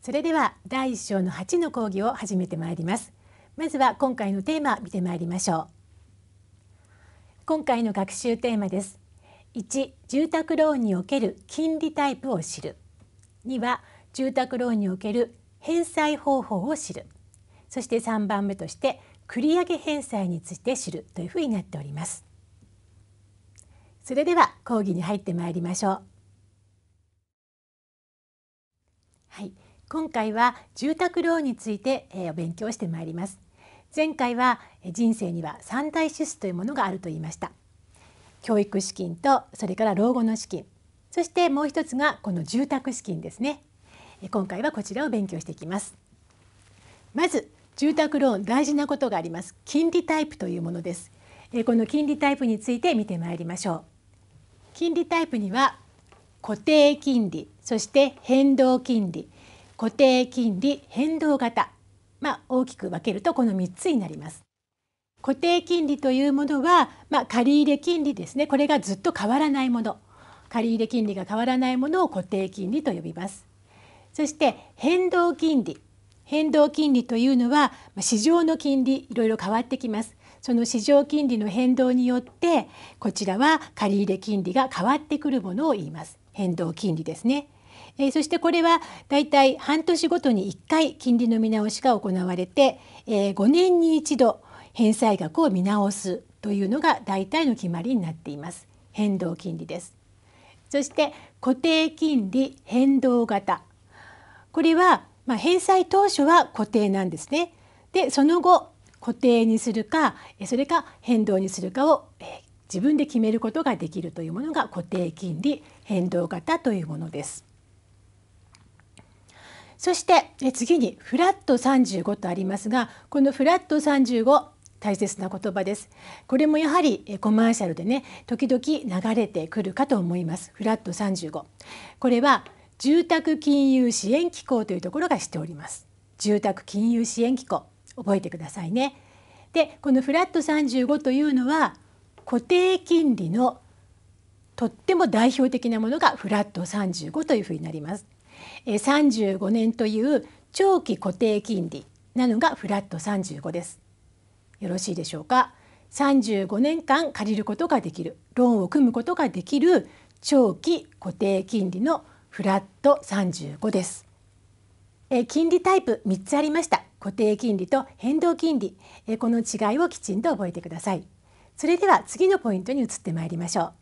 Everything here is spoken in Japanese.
それでは第一章の八の講義を始めてまいりますまずは今回のテーマ見てまいりましょう今回の学習テーマです1住宅ローンにおける金利タイプを知る2は住宅ローンにおける返済方法を知るそして3番目として繰上返済について知るというふうになっておりますそれでは講義に入ってまいりましょうはい今回は住宅ローンについて、えー、勉強してまいります前回は人生には三大支出というものがあると言いました教育資金とそれから老後の資金そしてもう一つがこの住宅資金ですね今回はこちらを勉強していきますまず住宅ローン大事なことがあります金利タイプというものですこの金利タイプについて見てまいりましょう金利タイプには固定金利そして変動金利固定金利変動型、まあ、大きく分けるとこの3つになります。固定金利というものは、まあ、借入金利ですねこれがずっと変わらないもの借入金利が変わらないものを固定金利と呼びますそして変動金利変動金利というのは市場の金利いろいろ変わってきますその市場金利の変動によってこちらは借入金利が変わってくるものを言います変動金利ですねえー、そしてこれはだいたい半年ごとに1回金利の見直しが行われて、えー、5年に一度返済額を見直すというのが大体の決まりになっています変動金利ですそして固定金利変動型これはまあ、返済当初は固定なんですねでその後固定にするかそれか変動にするかを、え自分で決めることができるというものが固定金利変動型というものです。そして次にフラット35とありますがこのフラット35大切な言葉です。これもやはりコマーシャルでね時々流れてくるかと思います。フラット35。これは住宅金融支援機構というところがしております。住宅金融支援機構覚えてくださいね。でこのフラット35というのは固定金利のとっても代表的なものがフラット35というふうになります。35年という長期固定金利なのがフラット35です。よろしいでしょうか。35年間借りることができるローンを組むことができる長期固定金利のフラット35です。え金利タイプ3つありました固定金利と変動金利えこの違いをきちんと覚えてくださいそれでは次のポイントに移ってまいりましょう